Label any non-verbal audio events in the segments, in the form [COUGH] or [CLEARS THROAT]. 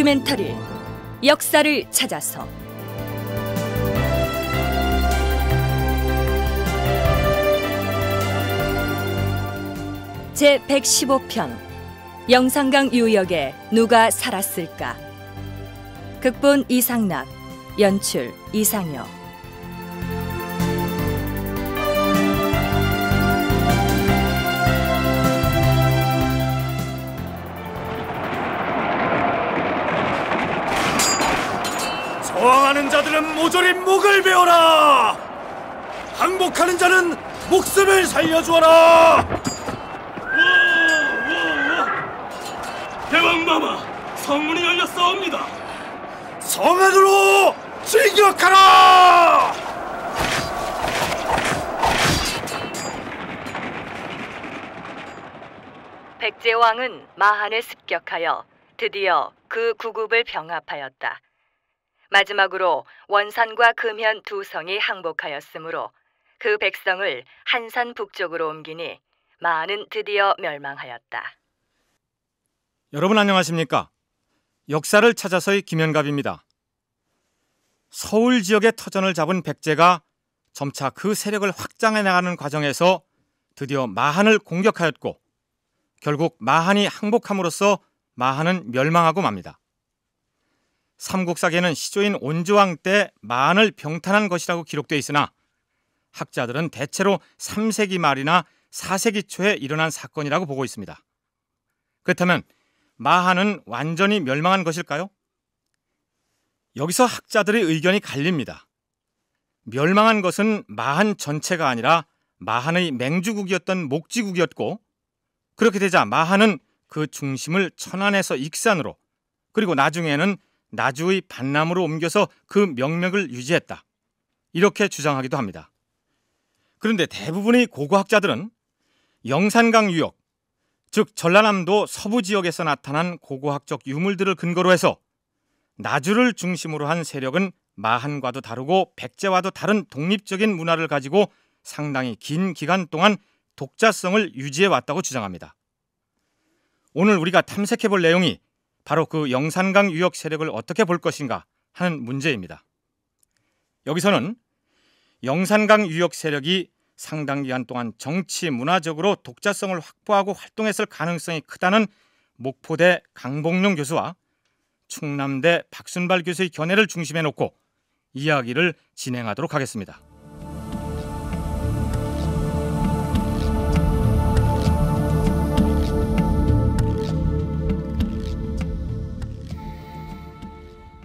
다큐멘터리 역사를 찾아서 제 115편 영산강 유역에 누가 살았을까 극본 이상락 연출 이상혁 사는 자들은 모조리 목을 베어라! 항복하는 자는 목숨을 살려주어라! 대왕마마, 성문이 열렸사옵니다! 성안으로 진격하라! 백제왕은 마한을 습격하여 드디어 그 구급을 병합하였다. 마지막으로 원산과 금현 두 성이 항복하였으므로 그 백성을 한산 북쪽으로 옮기니 많은 드디어 멸망하였다. 여러분 안녕하십니까? 역사를 찾아서의 김현갑입니다. 서울 지역의 터전을 잡은 백제가 점차 그 세력을 확장해 나가는 과정에서 드디어 마한을 공격하였고 결국 마한이 항복함으로써 마한은 멸망하고 맙니다. 삼국사계는 시조인 온조왕때 만을 병탄한 것이라고 기록되어 있으나 학자들은 대체로 3세기 말이나 4세기 초에 일어난 사건이라고 보고 있습니다. 그렇다면 마한은 완전히 멸망한 것일까요? 여기서 학자들의 의견이 갈립니다. 멸망한 것은 마한 전체가 아니라 마한의 맹주국이었던 목지국이었고 그렇게 되자 마한은 그 중심을 천안에서 익산으로 그리고 나중에는 나주의 반남으로 옮겨서 그 명맥을 유지했다. 이렇게 주장하기도 합니다. 그런데 대부분의 고고학자들은 영산강 유역, 즉 전라남도 서부 지역에서 나타난 고고학적 유물들을 근거로 해서 나주를 중심으로 한 세력은 마한과도 다르고 백제와도 다른 독립적인 문화를 가지고 상당히 긴 기간 동안 독자성을 유지해 왔다고 주장합니다. 오늘 우리가 탐색해 볼 내용이 바로 그 영산강 유역 세력을 어떻게 볼 것인가 하는 문제입니다. 여기서는 영산강 유역 세력이 상당 기간 동안 정치 문화적으로 독자성을 확보하고 활동했을 가능성이 크다는 목포대 강봉룡 교수와 충남대 박순발 교수의 견해를 중심에 놓고 이야기를 진행하도록 하겠습니다.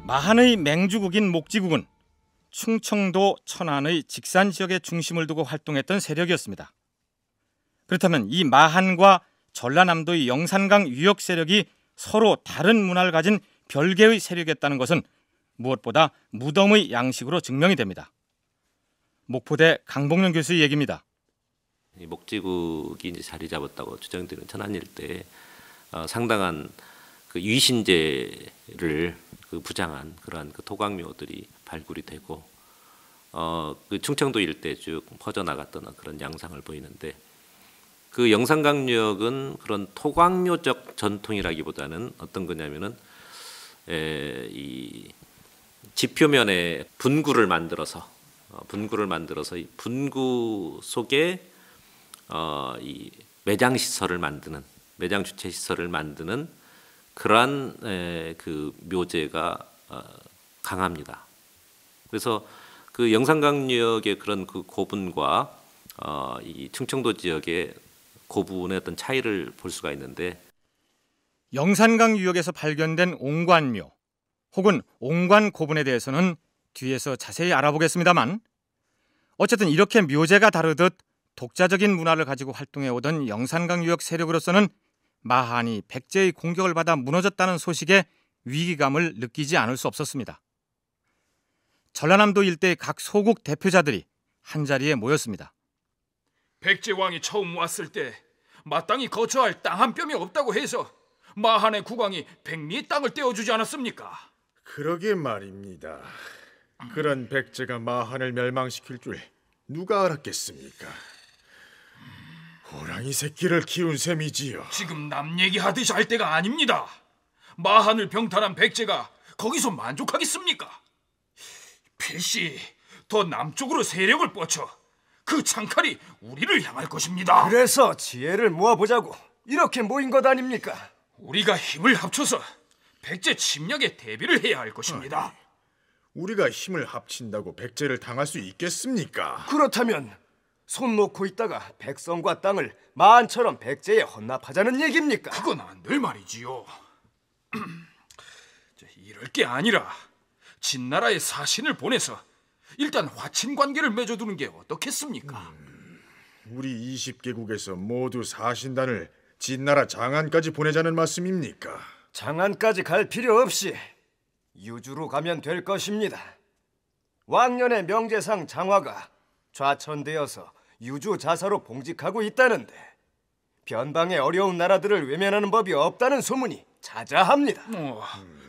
마한의 맹주국인 목지국은 충청도 천안의 직산 지역의 중심을 두고 활동했던 세력이었습니다. 그렇다면 이 마한과 전라남도의 영산강 유역 세력이 서로 다른 문화를 가진 별개의 세력이었다는 것은 무엇보다 무덤의 양식으로 증명이 됩니다. 목포대 강복년 교수의 얘기입니다. 목지국이 이제 자리 잡았다고 주장되는 천안 일대 어, 상당한 그 유신제를 그 부장한 그러한 그 토각묘들이 발굴이 되고 어, 그 충청도 일대 쭉 퍼져나갔던 그런 양상을 보이는데 그 영산강력은 그런 토광묘적 전통이라기보다는 어떤 거냐면은 에, 이 지표면에 분구를 만들어서 어, 분구를 만들어서 이 분구 속에 어, 이 매장 시설을 만드는 매장 주체 시설을 만드는 그러한 그 묘제가 어, 강합니다. 그래서 그 영산강역의 그런 그 고분과 어, 이 충청도 지역의 고분의 어떤 차이를 볼 수가 있는데 영산강 유역에서 발견된 옹관묘 혹은 옹관 고분에 대해서는 뒤에서 자세히 알아보겠습니다만 어쨌든 이렇게 묘제가 다르듯 독자적인 문화를 가지고 활동해 오던 영산강 유역 세력으로서는 마한이 백제의 공격을 받아 무너졌다는 소식에 위기감을 느끼지 않을 수 없었습니다. 전라남도 일대의 각 소국 대표자들이 한자리에 모였습니다. 백제왕이 처음 왔을 때 마땅히 거처할 땅 한 뼘이 없다고 해서 마한의 국왕이 백미의 땅을 떼어주지 않았습니까? 그러게 말입니다. 그런 백제가 마한을 멸망시킬 줄 누가 알았겠습니까? 호랑이 새끼를 키운 셈이지요. 지금 남 얘기하듯이 할 때가 아닙니다. 마한을 병탈한 백제가 거기서 만족하겠습니까? 필시 더 남쪽으로 세력을 뻗쳐 그 창칼이 우리를 향할 것입니다. 그래서 지혜를 모아보자고 이렇게 모인 것 아닙니까? 우리가 힘을 합쳐서 백제 침략에 대비를 해야 할 것입니다. 아니, 우리가 힘을 합친다고 백제를 당할 수 있겠습니까? 그렇다면 손 놓고 있다가 백성과 땅을 만처럼 백제에 헌납하자는 얘기입니까? 그건 안 될 말이지요. [CLEARS THROAT] 이럴 게 아니라 진나라에 사신을 보내서 일단 화친 관계를 맺어두는 게 어떻겠습니까? 음, 우리 20개국에서 모두 사신단을 진나라 장안까지 보내자는 말씀입니까? 장안까지 갈 필요 없이 유주로 가면 될 것입니다. 왕년의 명제상 장화가 좌천되어서 유주자사로 봉직하고 있다는데 변방의 어려운 나라들을 외면하는 법이 없다는 소문이 자자합니다. 어,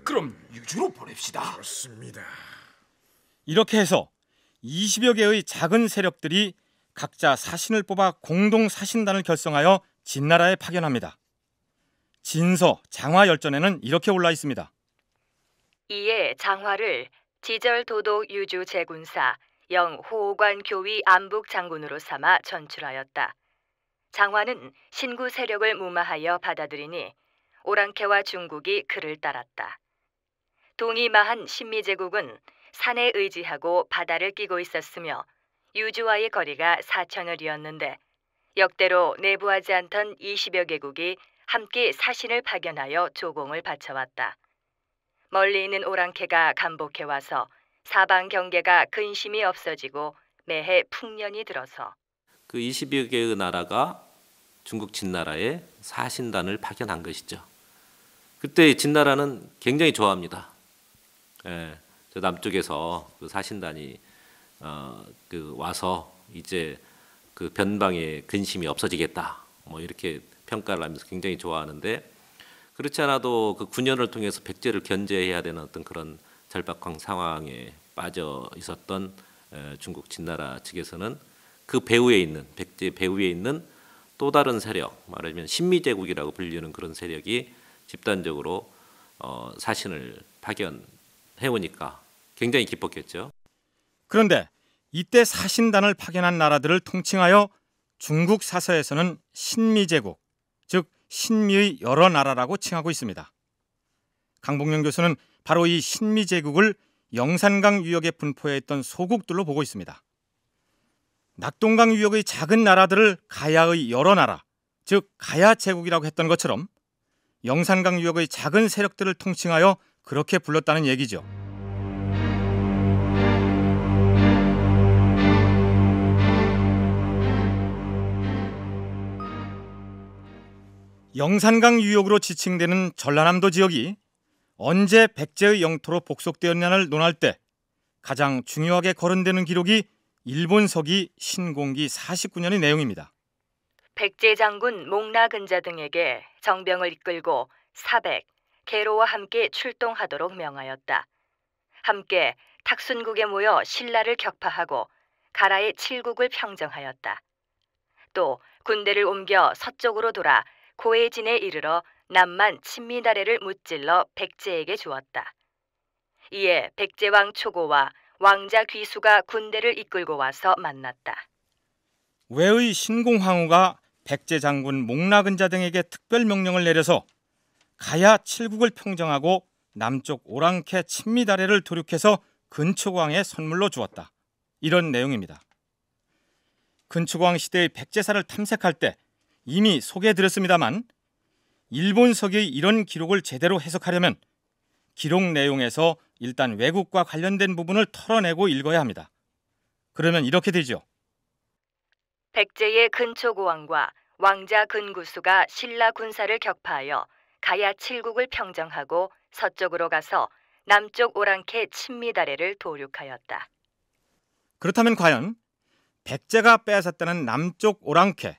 그럼 유주로 보냅시다. 그렇습니다. 이렇게 해서 20여 개의 작은 세력들이 각자 사신을 뽑아 공동 사신단을 결성하여 진나라에 파견합니다. 진서 장화 열전에는 이렇게 올라 있습니다. 이에 장화를 지절 도독 유주 제군사 영호관 교위 안북 장군으로 삼아 전출하였다. 장화는 신구 세력을 무마하여 받아들이니 오랑캐와 중국이 그를 따랐다. 동이마한 신미제국은 산에 의지하고 바다를 끼고 있었으며 유주와의 거리가 사천을이었는데 역대로 내부하지 않던 20여 개국이 함께 사신을 파견하여 조공을 바쳐왔다. 멀리 있는 오랑캐가 간복해와서 사방 경계가 근심이 없어지고 매해 풍년이 들어서 그 20여 개의 나라가 중국 진나라에 사신단을 파견한 것이죠. 그때 진나라는 굉장히 좋아합니다. 예, 저 남쪽에서 그 사신단이 어, 그 와서 이제 그 변방에 근심이 없어지겠다. 뭐 이렇게 평가를 하면서 굉장히 좋아하는데 그렇지 않아도 그 군연을 통해서 백제를 견제해야 되는 어떤 그런 절박한 상황에 빠져 있었던 중국 진나라 측에서는 그 배후에 있는 백제 배후에 있는 또 다른 세력 말하자면 신미제국이라고 불리는 그런 세력이 집단적으로 어, 사신을 파견해 오니까 굉장히 기뻤겠죠. 그런데 이때 사신단을 파견한 나라들을 통칭하여 중국 사서에서는 신미제국, 즉 신미의 여러 나라라고 칭하고 있습니다. 강복령 교수는 바로 이 신미 제국을 영산강 유역에 분포했던 소국들로 보고 있습니다. 낙동강 유역의 작은 나라들을 가야의 여러 나라, 즉 가야 제국이라고 했던 것처럼 영산강 유역의 작은 세력들을 통칭하여 그렇게 불렀다는 얘기죠. 영산강 유역으로 지칭되는 전라남도 지역이 언제 백제의 영토로 복속되었냐를 논할 때 가장 중요하게 거론되는 기록이 일본서기 신공기 49년의 내용입니다. 백제 장군 목나근자 등에게 정병을 이끌고 400개로와 함께 출동하도록 명하였다. 함께 탁순국에 모여 신라를 격파하고 가라의 칠국을 평정하였다. 또 군대를 옮겨 서쪽으로 돌아 고해진에 이르러 남만 친미다래를 무찔러 백제에게 주었다. 이에 백제왕 초고와 왕자 귀수가 군대를 이끌고 와서 만났다. 왜의 신공황후가 백제 장군 목나근자 등에게 특별 명령을 내려서 가야 칠국을 평정하고 남쪽 오랑캐 친미다래를 도륙해서 근초광에 선물로 주었다. 이런 내용입니다. 근초광 시대의 백제사를 탐색할 때 이미 소개해드렸습니다만 일본석의 이런 기록을 제대로 해석하려면 기록 내용에서 일단 외국과 관련된 부분을 털어내고 읽어야 합니다. 그러면 이렇게 되죠. 백제의 근초고왕과 왕자 근구수가 신라 군사를 격파하여 가야 칠국을 평정하고 서쪽으로 가서 남쪽 오랑캐 친미다래를 도륙하였다. 그렇다면 과연 백제가 빼앗았다는 남쪽 오랑캐,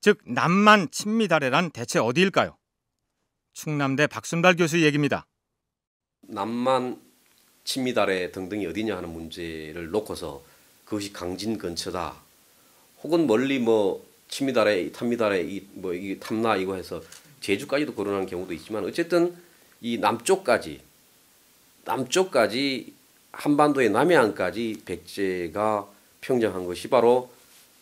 즉 남만 친미다래란 대체 어디일까요? 충남대 박순달 교수 의 얘기입니다. 남만 친미달의 등등이 어디냐 하는 문제를 놓고서 그것이 강진 근처다. 혹은 멀리 뭐 친미달에 탐미달에 이 뭐 이 뭐 탐나 이거 해서 제주까지도 거론하 경우도 있지만 어쨌든 이 남쪽까지 남쪽까지 한반도의 남해안까지 백제가 평정한 것이 바로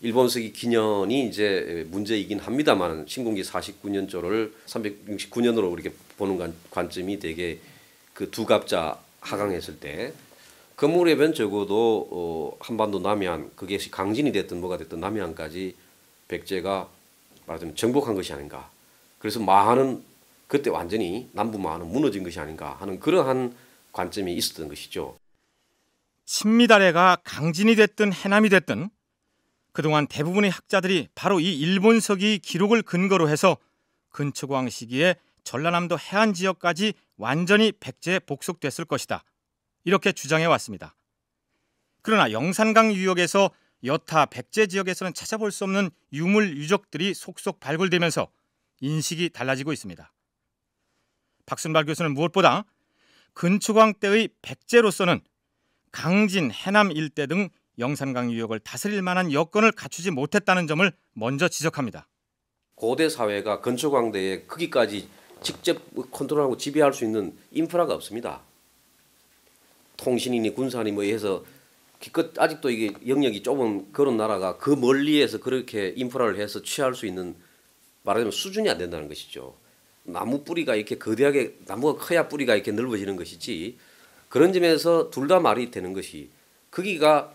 일본서기 기년이 이제 문제이긴 합니다만 신공기 49년조를 369년으로 이렇게 보는 관, 점이 되게 그 두 갑자 하강했을 때 그 무렵엔 적어도 어, 한반도 남해안 그게 강진이 됐든 뭐가 됐든 남해안까지 백제가 말하자면 정복한 것이 아닌가 그래서 마하는 그때 완전히 남부 마하는 무너진 것이 아닌가 하는 그러한 관점이 있었던 것이죠. 신미달해가 강진이 됐든 해남이 됐든 그동안 대부분의 학자들이 바로 이 일본서기 기록을 근거로 해서 근초고왕 시기에 전라남도 해안 지역까지 완전히 백제에 복속됐을 것이다. 이렇게 주장해 왔습니다. 그러나 영산강 유역에서 여타 백제 지역에서는 찾아볼 수 없는 유물 유적들이 속속 발굴되면서 인식이 달라지고 있습니다. 박순발 교수는 무엇보다 근초광 때의 백제로서는 강진, 해남 일대 등 영산강 유역을 다스릴 만한 여건을 갖추지 못했다는 점을 먼저 지적합니다. 고대 사회가 건초광대에 크기까지 직접 컨트롤하고 지배할 수 있는 인프라가 없습니다. 통신이니 군사니 뭐 해서 기껏 아직도 이게 영역이 좁은 그런 나라가 그 멀리에서 그렇게 인프라를 해서 취할 수 있는 말하자면 수준이 안 된다는 것이죠. 나무 뿌리가 이렇게 거대하게 나무가 커야 뿌리가 이렇게 넓어지는 것이지 그런 점에서 둘 다 말이 되는 것이 거기가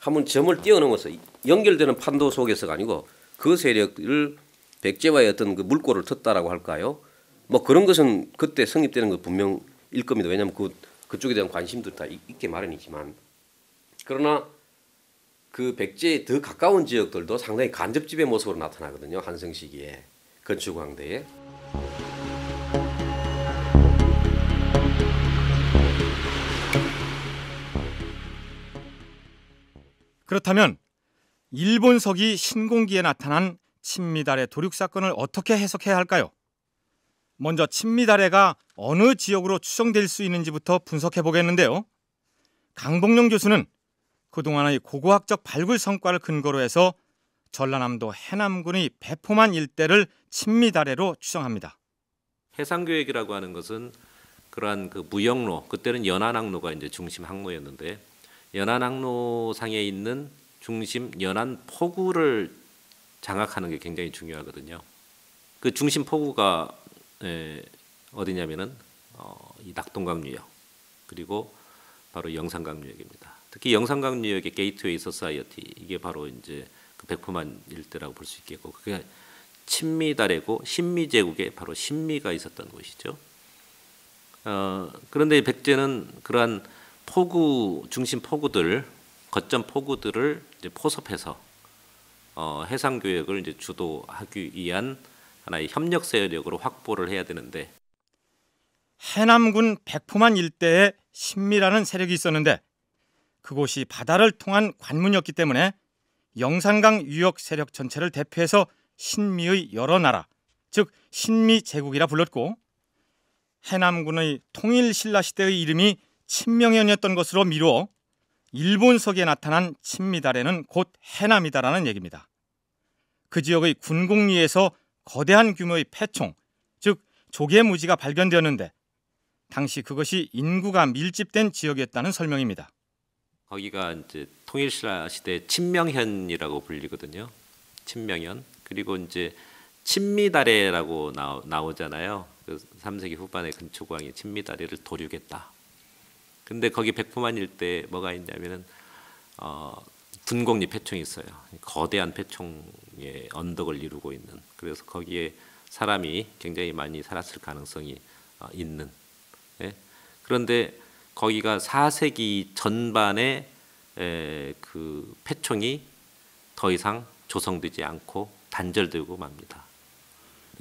한번 점을 뛰어넘어서 연결되는 판도 속에서가 아니고 그 세력을 백제와의 어떤 그 물꼬를 텄다라고 할까요? 뭐 그런 것은 그때 성립되는 것 분명일 겁니다. 왜냐하면 그 그쪽에 대한 관심도 다 있게 마련이지만 그러나 그 백제에 더 가까운 지역들도 상당히 간접집의 모습으로 나타나거든요. 한성 시기에 건축왕대에. 그렇다면 일본석이 신공기에 나타난 친미달의 도륙 사건을 어떻게 해석해야 할까요? 먼저 친미달해가 어느 지역으로 추정될 수 있는지부터 분석해 보겠는데요. 강복룡 교수는 그동안의 고고학적 발굴 성과를 근거로 해서 전라남도 해남군의 배포만 일대를 친미달해로 추정합니다. 해상교역이라고 하는 것은 그러한 그 무역로, 그때는 연안항로가 이제 중심 항로였는데 연안항로상에 있는 중심 연안 포구를 장악하는 게 굉장히 중요하거든요. 그 중심 포구가 에, 예, 어디냐면은 어, 이 낙동강 유역 그리고 바로 영산강 유역입니다. 특히 영산강 유역의 게이트웨이 서사이어티 이게 바로 이제 그 백포만 일대라고 볼 수 있겠고 그게 친미다래고 신미 제국에 바로 신미가 있었던 곳이죠. 어, 그런데 백제는 그러한 포구 중심 포구들 거점 포구들을 포섭해서 어, 해상 교역을 이제 주도하기 위한 하나의 협력 세력으로 확보를 해야 되는데 해남군 백포만 일대에 신미라는 세력이 있었는데 그곳이 바다를 통한 관문이었기 때문에 영산강 유역 세력 전체를 대표해서 신미의 여러 나라, 즉 신미 제국이라 불렀고 해남군의 통일 신라 시대의 이름이 친명현이었던 것으로 미루어 일본서에 나타난 친미달에는 곧 해남이다라는 얘기입니다. 그 지역의 군공리에서 거대한 규모의 폐총, 즉 조개무지가 발견되었는데 당시 그것이 인구가 밀집된 지역이었다는 설명입니다. 거기가 이제 통일시라 시대 친명현이라고 불리거든요. 친명현 그리고 이제 친미달래라고 나오, 나오잖아요. 그 3세기 후반에 근초광이 친미달래를 도륙했다. 근데 거기 백포만 일때 뭐가 있냐면은 어, 군곡립 해총이 있어요. 거대한 해총의 언덕을 이루고 있는. 그래서 거기에 사람이 굉장히 많이 살았을 가능성이 어, 있는. 예? 그런데 거기가 4세기 전반에 에, 그 패총이 더 이상 조성되지 않고 단절되고 맙니다.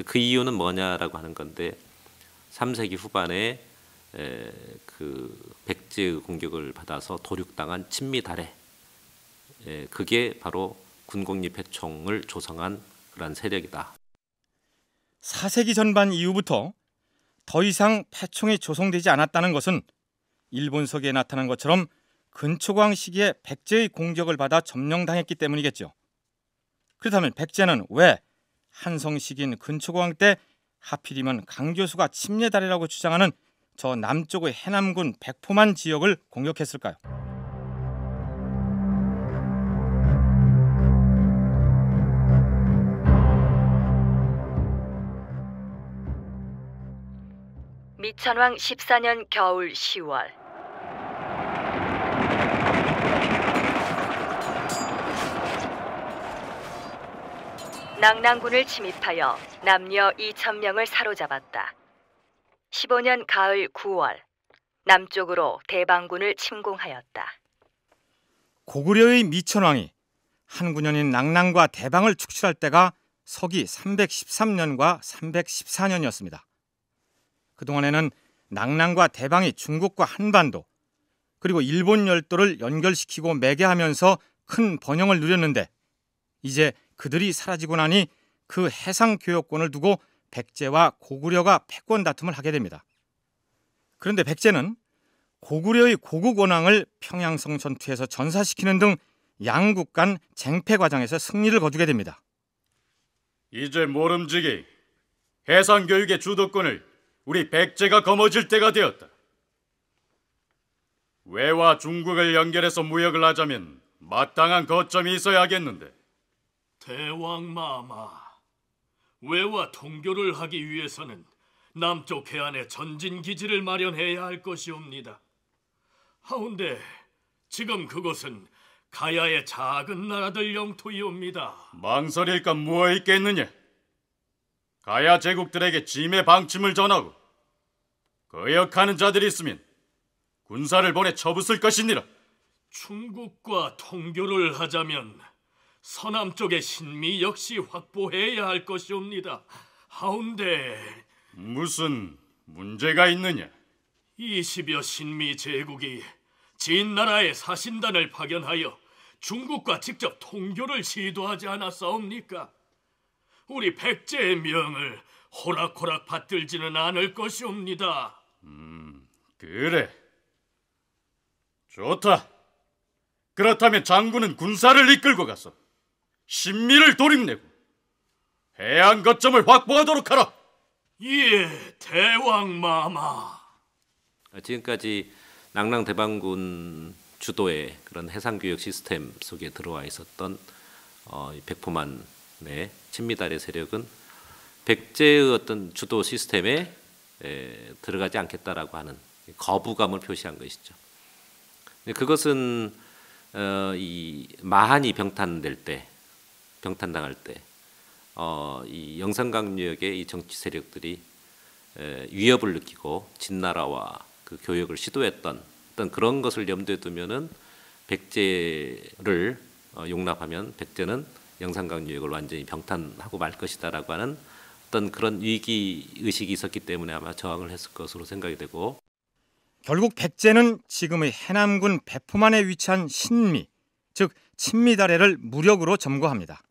그 이유는 뭐냐라고 하는 건데 3세기 후반에 에, 그 백제의 공격을 받아서 도륙당한 친미 달해 에, 그게 바로 군공립회총을 조성한 그런 세력이다. 4세기 전반 이후부터 더 이상 패총이 조성되지 않았다는 것은 일본서기에 나타난 것처럼 근초강 시기에 백제의 공격을 받아 점령당했기 때문이겠죠. 그렇다면 백제는 왜한성시기인 근초강 때 하필이면 강교수가 침례달이라고 주장하는 저 남쪽의 해남군 백포만 지역을 공격했을까요? 미천왕 14년 겨울 10월 낭랑군을 침입하여 남녀 2천명을 사로잡았다. 15년 가을 9월 남쪽으로 대방군을 침공하였다. 고구려의 미천왕이 한군현인 낭랑과 대방을 축출할 때가 서기 313년과 314년이었습니다. 그동안에는 낭랑과 대방이 중국과 한반도 그리고 일본 열도를 연결시키고 매개하면서 큰 번영을 누렸는데 이제 그들이 사라지고 나니 그 해상 교역권을 두고 백제와 고구려가 패권 다툼을 하게 됩니다. 그런데 백제는 고구려의 고국 원왕을 평양성 전투에서 전사시키는 등 양국 간 쟁패 과정에서 승리를 거두게 됩니다. 이제 모름지기 해상 교육의 주도권을 우리 백제가 거머쥘 때가 되었다. 외와 중국을 연결해서 무역을 하자면 마땅한 거점이 있어야 겠는데 대왕마마 외와 통교를 하기 위해서는 남쪽 해안에 전진 기지를 마련해야 할 것이옵니다. 하운데 지금 그곳은 가야의 작은 나라들 영토이옵니다. 망설일까 무엇 있겠느냐? 가야 제국들에게 짐의 방침을 전하고 거역하는 그 자들이 있으면 군사를 보내 처부술 것이니라. 중국과 통교를 하자면 서남쪽의 신미 역시 확보해야 할 것이옵니다. 하운데 무슨 문제가 있느냐? 20여 신미 제국이 진나라의 사신단을 파견하여 중국과 직접 통교를 시도하지 않았사옵니까? 우리 백제의 명을 호락호락 받들지는 않을 것이옵니다. 음, 그래. 좋다. 그렇다면 장군은 군사를 이끌고 가서 신미를 도립내고 해안 거점을 확보하도록 하라. 예, 대왕 마마. 지금까지 낭랑 대방군 주도의 그런 해상 교육 시스템 속에 들어와 있었던 어, 백포만의 친미달의 세력은 백제의 어떤 주도 시스템에 에, 들어가지 않겠다라고 하는 거부감을 표시한 것이죠. 그것은 어, 이 마한이 병탄될 때 병탄당할 때, 어, 이 영산강유역의 이 정치 세력들이 에, 위협을 느끼고 진나라와 그 교역을 시도했던 어떤 그런 것을 염두에 두면은 백제를 어, 용납하면 백제는 영산강유역을 완전히 병탄하고 말 것이다라고 하는 어떤 그런 위기 의식이 있었기 때문에 아마 저항을 했을 것으로 생각이 되고 결국 백제는 지금의 해남군 배포만에 위치한 신미 즉 친미다래를 무력으로 점거합니다.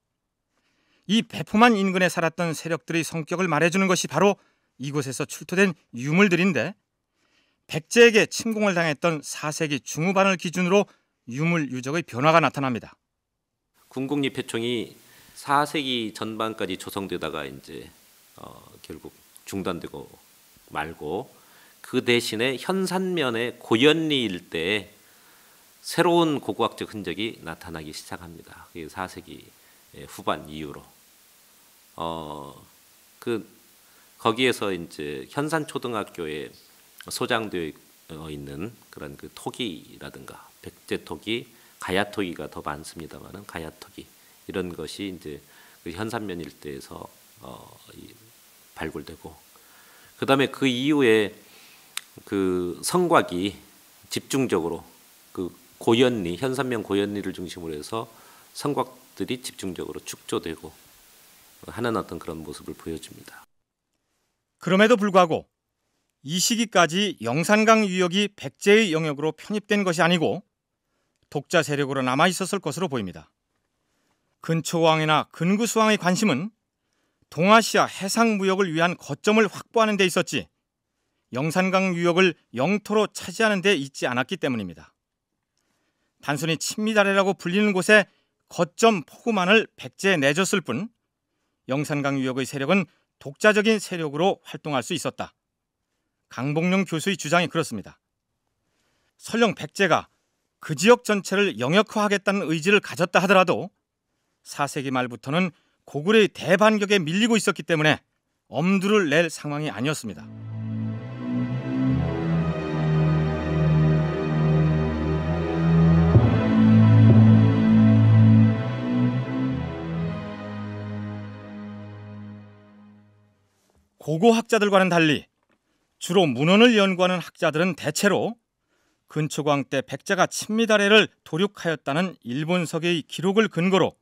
이 배포만 인근에 살았던 세력들의 성격을 말해주는 것이 바로 이곳에서 출토된 유물들인데 백제에게 침공을 당했던 4세기 중후반을 기준으로 유물 유적의 변화가 나타납니다. 궁국립회총이 4세기 전반까지 조성되다가 이제 어, 결국 중단되고 말고 그 대신에 현산면의 고현리 일대 새로운 고고학적 흔적이 나타나기 시작합니다. 4세기 그 예, 후반 이후로. 어그 거기에서 이제 현산 초등학교에 소장되어 어, 있는 그런 그 토기라든가 백제 토기, 가야 토기가 더 많습니다만은 가야 토기 이런 것이 이제 그 현산면 일대에서 어, 이, 발굴되고 그다음에 그 이후에 그 성곽이 집중적으로 그 고연리 현산면 고연리를 중심으로 해서 성곽들이 집중적으로 축조되고 하나났던 그런 모습을 보여줍니다. 그럼에도 불구하고 이 시기까지 영산강 유역이 백제의 영역으로 편입된 것이 아니고 독자 세력으로 남아 있었을 것으로 보입니다. 근초왕이나 근구수왕의 관심은 동아시아 해상 무역을 위한 거점을 확보하는 데 있었지 영산강 유역을 영토로 차지하는 데 있지 않았기 때문입니다. 단순히 친미다래라고 불리는 곳에 거점 포구만을 백제에 내줬을 뿐 영산강 유역의 세력은 독자적인 세력으로 활동할 수 있었다. 강봉룡 교수의 주장이 그렇습니다. 설령 백제가 그 지역 전체를 영역화하겠다는 의지를 가졌다 하더라도 4세기 말부터는 고구려의 대반격에 밀리고 있었기 때문에 엄두를 낼 상황이 아니었습니다. 고고 학자들과는 달리 주로 문헌을 연구하는 학자들은 대체로 근초광 때 백제가 친미다래를 도륙하였다는 일본석의 기록을 근거로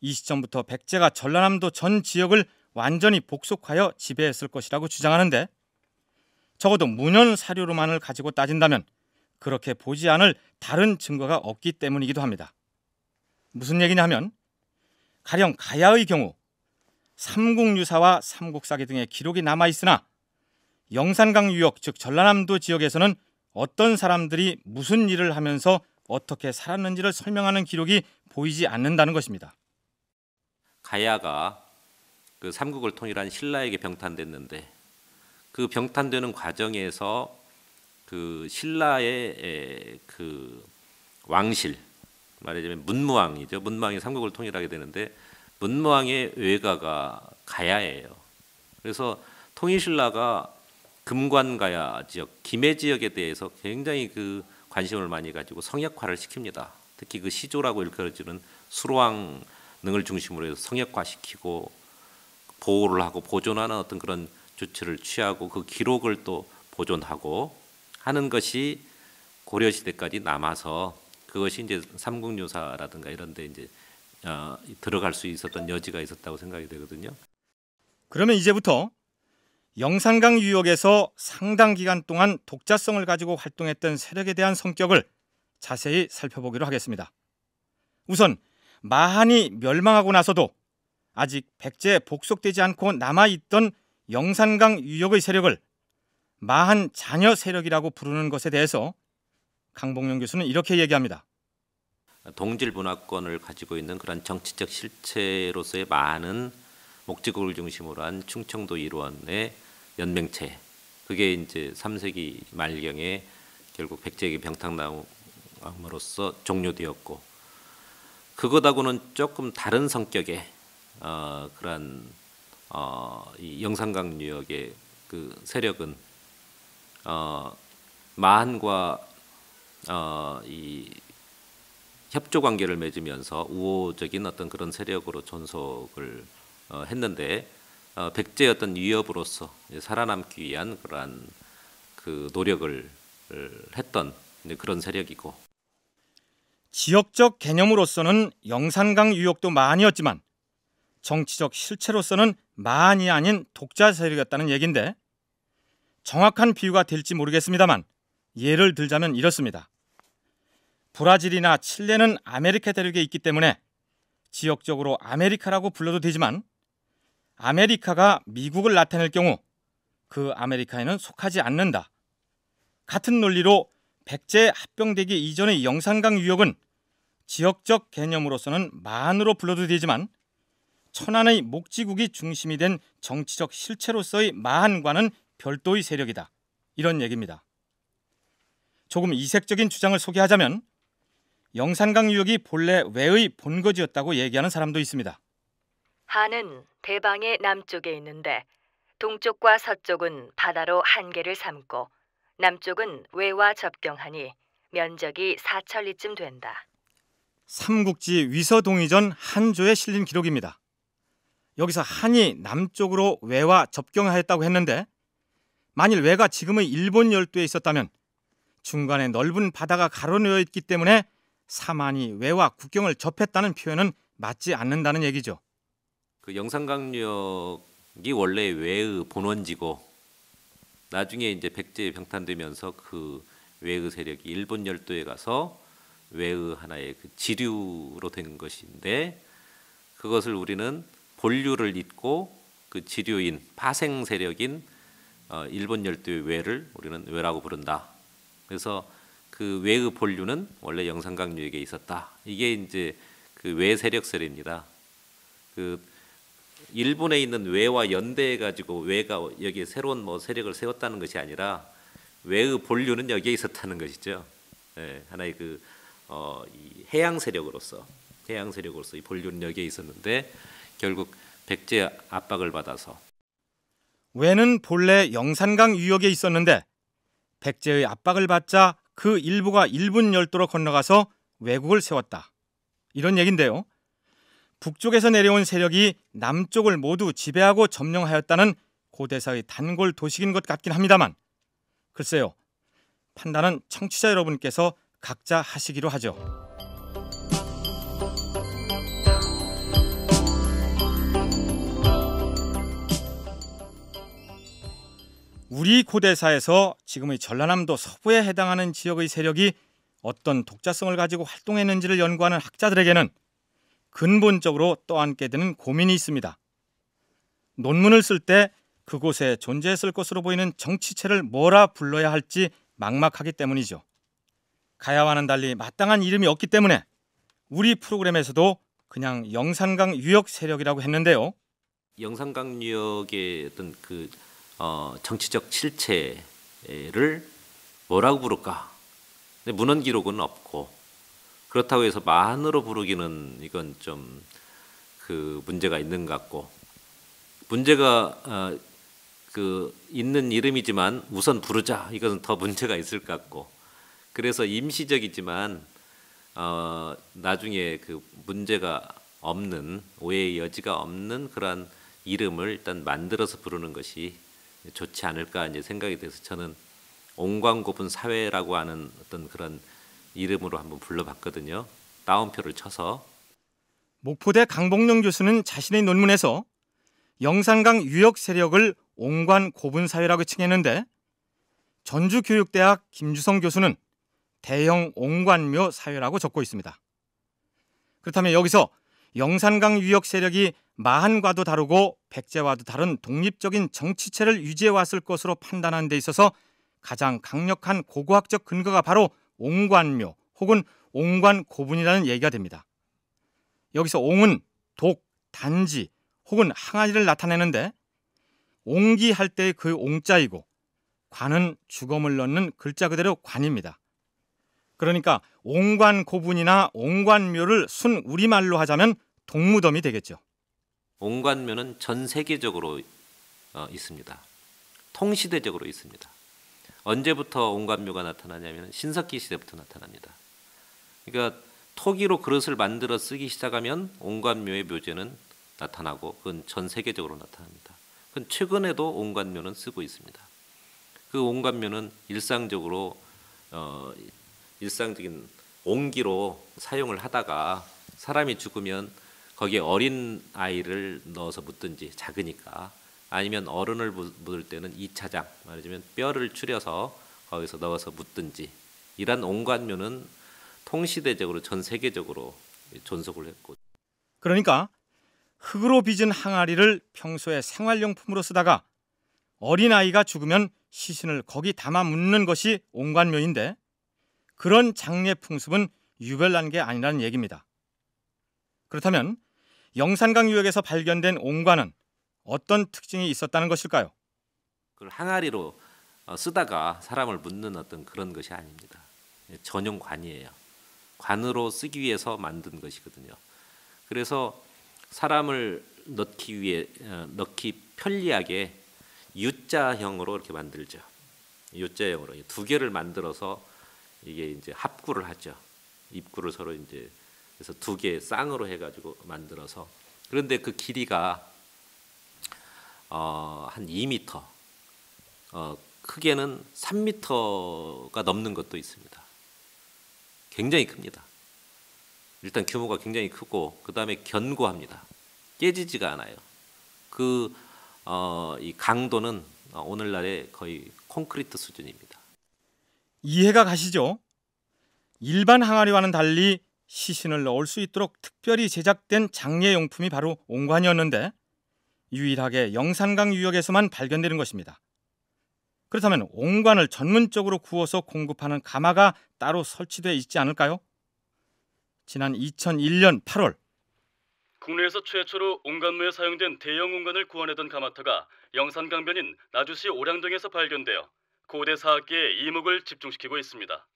이 시점부터 백제가 전라남도 전 지역을 완전히 복속하여 지배했을 것이라고 주장하는데 적어도 문헌 사료로만을 가지고 따진다면 그렇게 보지 않을 다른 증거가 없기 때문이기도 합니다. 무슨 얘기냐 하면 가령 가야의 경우 삼국유사와 삼국사기 등의 기록이 남아 있으나 영산강 유역 즉 전라남도 지역에서는 어떤 사람들이 무슨 일을 하면서 어떻게 살았는지를 설명하는 기록이 보이지 않는다는 것입니다. 가야가 그 삼국을 통일한 신라에게 병탄됐는데 그 병탄되는 과정에서 그 신라의 그 왕실 말하자면 문무왕이죠. 문무왕이 삼국을 통일하게 되는데 문무왕의 외가가 가야예요. 그래서 통일신라가 금관가야 지역, 김해 지역에 대해서 굉장히 그 관심을 많이 가지고 성역화를 시킵니다. 특히 그 시조라고 일컬어지는 수로왕 능을 중심으로 해서 성역화시키고 보호를 하고 보존하는 어떤 그런 조치를 취하고 그 기록을 또 보존하고 하는 것이 고려 시대까지 남아서 그것이 이제 삼국유사라든가 이런 데 이제 어, 들어갈 수 있었던 여지가 있었다고 생각이 되거든요. 그러면 이제부터 영산강 유역에서 상당 기간 동안 독자성을 가지고 활동했던 세력에 대한 성격을 자세히 살펴보기로 하겠습니다. 우선 마한이 멸망하고 나서도 아직 백제에 복속되지 않고 남아있던 영산강 유역의 세력을 마한 자녀 세력이라고 부르는 것에 대해서 강봉용 교수는 이렇게 얘기합니다. 동질 문화권을 가지고 있는 그런 정치적 실체로서의 많은 목지국을 중심으로 한 충청도 일원의 연맹체 그게 이제 3세기 말경에 결국 백제에게 병탕나음으로서 종료되었고 그것하고는 조금 다른 성격의 어, 그런 어, 이 영산강 유역의 그 세력은 어, 마과 어, 이 협조 관계를 맺으면서 우호적인 어떤 그런 세력으로 존속을 어, 했는데 어, 백제의 어떤 위협으로서 살아남기 위한 그러한 그 노력을 했던 그런 세력이고 지역적 개념으로서는 영산강 유역도 많이었지만 정치적 실체로서는 많이 아닌 독자 세력이었다는 얘긴데 정확한 비유가 될지 모르겠습니다만 예를 들자면 이렇습니다. 브라질이나 칠레는 아메리카 대륙에 있기 때문에 지역적으로 아메리카라고 불러도 되지만 아메리카가 미국을 나타낼 경우 그 아메리카에는 속하지 않는다. 같은 논리로 백제 합병되기 이전의 영산강 유역은 지역적 개념으로서는 만으로 불러도 되지만 천안의 목지국이 중심이 된 정치적 실체로서의 만과는 별도의 세력이다. 이런 얘기입니다. 조금 이색적인 주장을 소개하자면 영산강 유역이 본래 왜의 본거지였다고 얘기하는 사람도 있습니다. 한은 대방의 남쪽에 있는데 동쪽과 서쪽은 바다로 한계를 삼고 남쪽은 외와 접경하니 면적이 4천리쯤 된다. 삼국지 위서동이전 한조에 실린 기록입니다. 여기서 한이 남쪽으로 외와 접경하였다고 했는데 만일 외가 지금의 일본 열도에 있었다면 중간에 넓은 바다가 가로놓여 있기 때문에 사만이 왜와 국경을 접했다는 표현은 맞지 않는다는 얘기죠. 그 영산강역이 원래 외의 본원지고 나중에 이제 백제 병탄되면서 그 외의 세력이 일본 열도에 가서 외의 하나의 그 지류로 된 것인데 그것을 우리는 본류를 잇고 그 지류인 파생 세력인 어, 일본 열도의 외를 우리는 외라고 부른다. 그래서 그 외의 본류는 원래 영산강류에게 있었다. 이게 이제 그외 세력설입니다. 그 일본에 있는 외와 연대해 가지고 외가 여기에 새로운 뭐 세력을 세웠다는 것이 아니라 외의 본류는 여기에 있었다는 것이죠. 예, 하나의 그 어, 해양 세력으로서 해양 세력으로서 이 본류는 여기에 있었는데 결국 백제 압박을 받아서 외는 본래 영산강 유역에 있었는데 백제의 압박을 받자 그 일부가 일본 열도로 건너가서 왜국을 세웠다. 이런 얘긴데요. 북쪽에서 내려온 세력이 남쪽을 모두 지배하고 점령하였다는 고대사의 단골 도식인 것 같긴 합니다만 글쎄요. 판단은 청취자 여러분께서 각자 하시기로 하죠. 우리 고대사에서 지금의 전라남도 서부에 해당하는 지역의 세력이 어떤 독자성을 가지고 활동했는지를 연구하는 학자들에게는 근본적으로 떠안게 되는 고민이 있습니다. 논문을 쓸 때 그곳에 존재했을 것으로 보이는 정치체를 뭐라 불러야 할지 막막하기 때문이죠. 가야와는 달리 마땅한 이름이 없기 때문에 우리 프로그램에서도 그냥 영산강 유역 세력이라고 했는데요. 영산강 유역의 어떤 그 어, 정치적 실체를 뭐라고 부를까? 문헌 기록은 없고 그렇다고 해서 만으로 부르기는 이건 좀 그 문제가 있는 것 같고 문제가 어, 그 있는 이름이지만 우선 부르자 이것은 더 문제가 있을 것 같고 그래서 임시적이지만 어, 나중에 그 문제가 없는 오해의 여지가 없는 그러한 이름을 일단 만들어서 부르는 것이 좋지 않을까 이제 생각이 돼서 저는 온광고분 사회라고 하는 어떤 그런 이름으로 한번 불러봤거든요. 따옴표를 쳐서 목포대 강복룡 교수는 자신의 논문에서 영산강 유역 세력을 온관 고분 사회라고 칭했는데 전주교육대학 김주성 교수는 대형 옹관묘 사회라고 적고 있습니다. 그렇다면 여기서 영산강 유역 세력이 마한과도 다르고 백제와도 다른 독립적인 정치체를 유지해 왔을 것으로 판단하는데 있어서 가장 강력한 고고학적 근거가 바로 옹관묘 혹은 옹관고분이라는 얘기가 됩니다. 여기서 옹은 독, 단지 혹은 항아리를 나타내는데 옹기 할 때의 그 옹자이고 관은 주검을 넣는 글자 그대로 관입니다. 그러니까 옹관고분이나 옹관묘를 순 우리말로 하자면 동무덤이 되겠죠. 온관묘는전 세계적으로 어, 있습니다. 통시대적으로 있습니다. 언제부터 옹관묘가 나타나냐면 신석기 시대부터 나타납니다. 그러니까 토기로 그릇을 만들어 쓰기 시작하면 옹관묘의 묘제는 나타나고 그건 전 세계적으로 나타납니다. 그건 최근에도 옹관묘는 쓰고 있습니다. 그 옹관묘는 일상적으로 어, 일상적인 옹기로 사용을 하다가 사람이 죽으면 거기에 어린 아이를 넣어서 묻든지 작으니까 아니면 어른을 묻을 때는 2차장 말하자면 뼈를 추려서 거기서 넣어서 묻든지 이런 온관묘는 통시대적으로 전 세계적으로 존속을 했고 그러니까 흙으로 빚은 항아리를 평소에 생활용품으로 쓰다가 어린아이가 죽으면 시신을 거기 담아 묻는 것이 온관묘인데 그런 장례 풍습은 유별난 게 아니라는 얘기입니다. 그렇다면 영산강 유역에서 발견된 옹관은 어떤 특징이 있었다는 것일까요? 그 항아리로 어, 쓰다가 사람을 묻는 어떤 그런 것이 아닙니다. 예, 전용 관이에요. 관으로 쓰기 위해서 만든 것이거든요. 그래서 사람을 넣기 위해 어, 넣기 편리하게 U자형으로 이렇게 만들죠. U자형으로 두 개를 만들어서 이게 이제 합구를 하죠. 입구를 서로 이제 그래서 두개의 쌍으로 해가지고 만들어서 그런데 그 길이가 어, 한 2미터, 어, 크게는 3미터가 넘는 것도 있습니다. 굉장히 큽니다. 일단 규모가 굉장히 크고 그 다음에 견고합니다. 깨지지가 않아요. 그 어, 이 강도는 오늘날의 거의 콘크리트 수준입니다. 이해가 가시죠? 일반 항아리와는 달리 시신을 넣을 수 있도록 특별히 제작된 장례용품이 바로 옹관이었는데 유일하게 영산강 유역에서만 발견되는 것입니다. 그렇다면 옹관을 전문적으로 구워서 공급하는 가마가 따로 설치돼 있지 않을까요? 지난 2001년 8월 국내에서 최초로 옹관무에 사용된 대형 옹관을 구원하던 가마터가 영산강변인 나주시 오량동에서 발견되어 고대 사학계에 이목을 집중시키고 있습니다.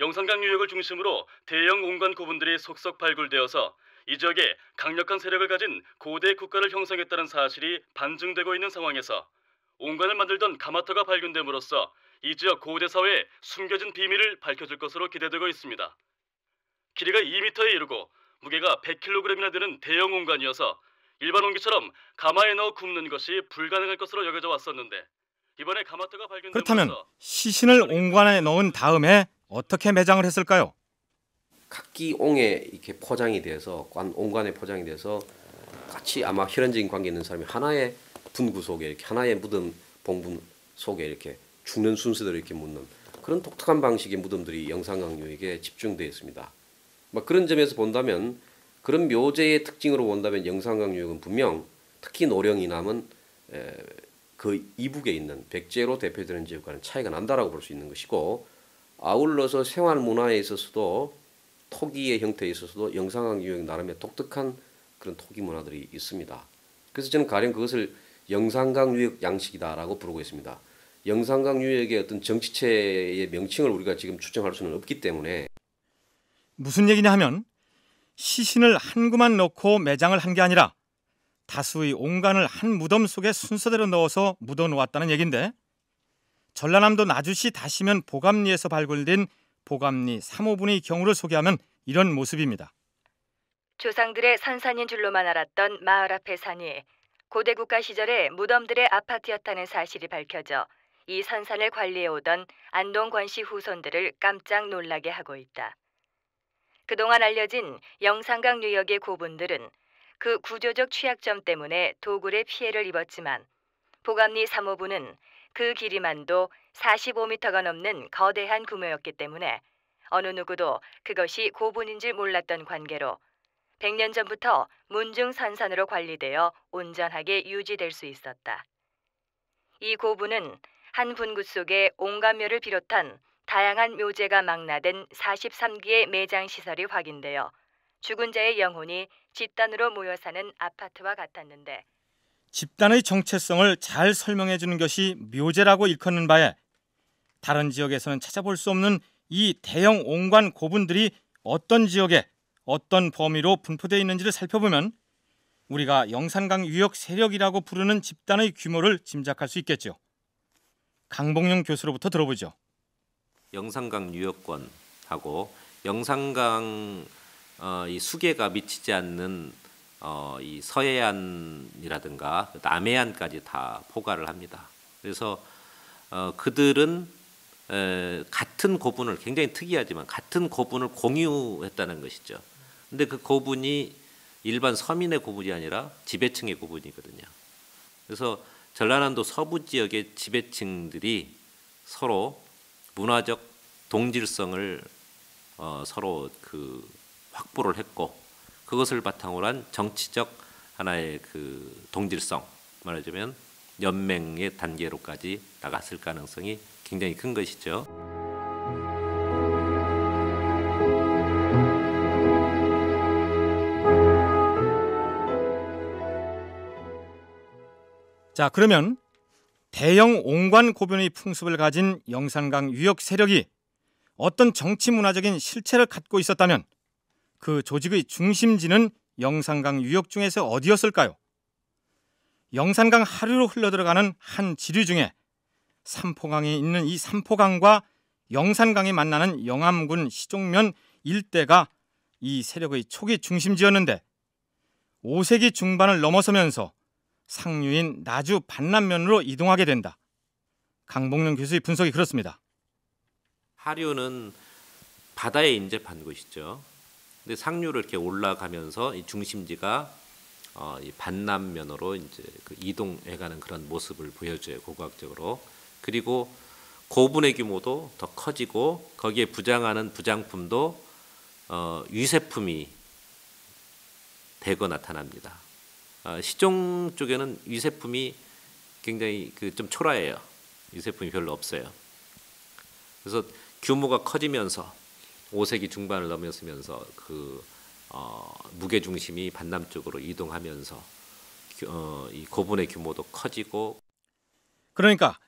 영산강 유역을 중심으로 대형 공간 구분들이 속속 발굴되어서 이 지역에 강력한 세력을 가진 고대 국가를 형성했다는 사실이 반증되고 있는 상황에서 온관을 만들던 가마터가 발견됨으로써 이 지역 고대 사회의 숨겨진 비밀을 밝혀줄 것으로 기대되고 있습니다. 길이가 2m에 이르고 무게가 100kg이나 되는 대형 온관이어서 일반 온기처럼 가마에 넣어 굽는 것이 불가능할 것으로 여겨져 왔었는데 이번에 가마터가 발견 그렇다면 시신을 온관에 넣은 다음에 어떻게 매장을 했을까요? 각기 옹에 이렇게 포장이 돼서 온관에 포장이 돼서 같이 아마 혈연적인 관계 있는 사람이 하나의 분구 속에 이렇게 하나의 무덤 봉분 속에 이렇게 죽는 순서대로 이렇게 묻는 그런 독특한 방식의 무덤들이 영상강요에게 집중되어 있습니다. 막 뭐 그런 점에서 본다면 그런 묘제의 특징으로 본다면 영상강요역은 분명 특히 노령이남은 그 이북에 있는 백제로 대표되는 지역과는 차이가 난다라고 볼 수 있는 것이고 아울러서 생활 문화에 있어서도 토기의 형태에 있어서도 영상학 유형 나름의 독특한 그런 토기 문화들이 있습니다. 그래서 저는 가령 그것을 영상강 유역 양식이다라고 부르고 있습니다. 영상강 유역의 어떤 정치체의 명칭을 우리가 지금 추정할 수는 없기 때문에 무슨 얘기냐 하면 시신을 한 구만 넣고 매장을 한 게 아니라 다수의 온간을 한 무덤 속에 순서대로 넣어서 묻어 놓았다는 얘긴데 전라남도 나주시 다시면 보감리에서 발굴된 보감리 3호분의 경우를 소개하면 이런 모습입니다. 조상들의 선산인 줄로만 알았던 마을 앞의 산이 고대 국가 시절에 무덤들의 아파트였다는 사실이 밝혀져 이선산을 관리해오던 안동권씨 후손들을 깜짝 놀라게 하고 있다. 그동안 알려진 영산강 유역의 고분들은 그 구조적 취약점 때문에 도굴의 피해를 입었지만 보감리 3호분은 그 길이만도 45m가 넘는 거대한 구멍였기 때문에 어느 누구도 그것이 고분인 줄 몰랐던 관계로 100년 전부터 문중선산으로 관리되어 온전하게 유지될 수 있었다. 이 고분은 한 분구 속에 온감묘를 비롯한 다양한 묘제가 망라된 43기의 매장 시설이 확인되어 죽은 자의 영혼이 집단으로 모여 사는 아파트와 같았는데 집단의 정체성을 잘 설명해 주는 것이 묘제라고 일컫는 바에 다른 지역에서는 찾아볼 수 없는 이 대형 온관 고분들이 어떤 지역에 어떤 범위로 분포되어 있는지를 살펴보면 우리가 영산강 유역 세력이라고 부르는 집단의 규모를 짐작할 수 있겠죠. 강봉용 교수로부터 들어보죠. 영산강 유역권하고 영산강 어, 이 수계가 미치지 않는 어, 이 서해안이라든가 남해안까지 다 포괄을 합니다. 그래서 어, 그들은 에, 같은 고분을 굉장히 특이하지만 같은 고분을 공유했다는 것이죠. 근데 그 고분이 일반 서민의 고분이 아니라 지배층의 고분이거든요. 그래서 전라남도 서부 지역의 지배층들이 서로 문화적 동질성을 어, 서로 그 확보를 했고 그것을 바탕으로 한 정치적 하나의 그 동질성 말하자면 연맹의 단계로까지 나갔을 가능성이 굉장히 큰 것이죠. 자, 그러면 대형 옹관 고변의 풍습을 가진 영산강 유역 세력이 어떤 정치 문화적인 실체를 갖고 있었다면 그 조직의 중심지는 영산강 유역 중에서 어디였을까요? 영산강 하류로 흘러들어가는 한 지류 중에 삼포강이 있는 이 삼포강과 영산강이 만나는 영암군 시종면 일대가 이 세력의 초기 중심지였는데 5세기 중반을 넘어서면서 상류인 나주 반남면으로 이동하게 된다. 강봉룡 교수의 분석이 그렇습니다. 하류는 바다에 인접한 곳이죠. 근데 상류를 이렇게 올라가면서 이 중심지가 어, 이 반남면으로 이제 그 이동해가는 그런 모습을 보여줘요 고고학적으로 그리고 고분의 규모도 더 커지고 거기에 부장하는 부장품도 어, 위세품이 대거 나타납니다. 어, 시종 쪽에는 위세품이 굉장히 그좀 초라해요. 위세품이 별로 없어요. 그래서 규모가 커지면서 5세기 중반을 넘겼으면서그 어, 무게 중심이 반남 쪽으로 이동하면서 어, 이 고분의 규모도 커지고 그러니까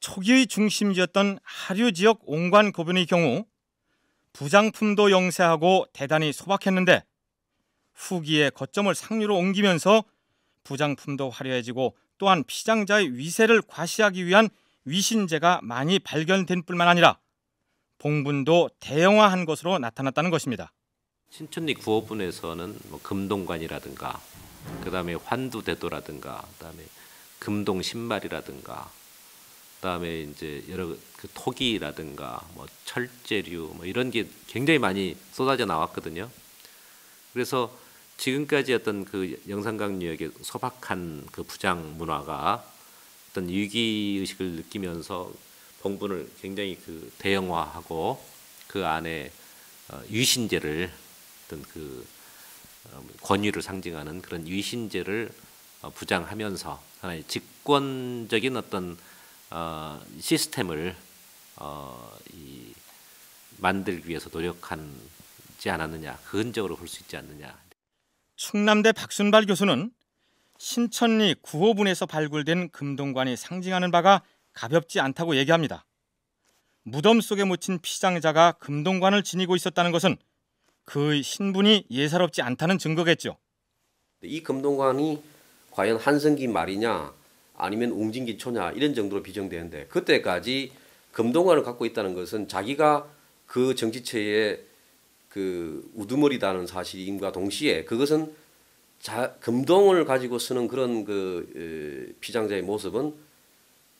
초기의 중심지였던 하류 지역 온관 고분의 경우 부장품도 영세하고 대단히 소박했는데 후기에 거점을 상류로 옮기면서 부장품도 화려해지고 또한 피장자의 위세를 과시하기 위한 위신제가 많이 발견된 뿐만 아니라 봉분도 대형화한 것으로 나타났다는 것입니다. 신천리 구호분에서는 뭐 금동관이라든가 그다음에 환두대도라든가 그다음에 금동 신발이라든가 그다음에 이제 여러 그 토기라든가 뭐 철제류 뭐 이런 게 굉장히 많이 쏟아져 나왔거든요. 그래서 지금까지 어떤 그 영산강유역의 소박한 그 부장 문화가 어떤 위기 의식을 느끼면서 공분을 굉장히 그 대형화하고 그 안에 어, 유신제를 어떤 그 어, 권위를 상징하는 그런 유신제를 어, 부장하면서 하나의 직권적인 어떤 시스템을 만들기 위해서 노력하지 않았느냐 근적으로볼수 그 있지 않느냐. 충남대 박순발 교수는 신천리 구호분에서 발굴된 금동관이 상징하는 바가 가볍지 않다고 얘기합니다. 무덤 속에 묻힌 피장자가 금동관을 지니고 있었다는 것은 그 신분이 예사롭지 않다는 증거겠죠. 이 금동관이 과연 한성기 말이냐 아니면 웅진기초냐 이런 정도로 비정되는데 그때까지 금동관을 갖고 있다는 것은 자기가 그 정치체의 그 우두머리다는 사실임과 동시에 그것은 자, 금동을 가지고 쓰는 그런 그 피장자의 모습은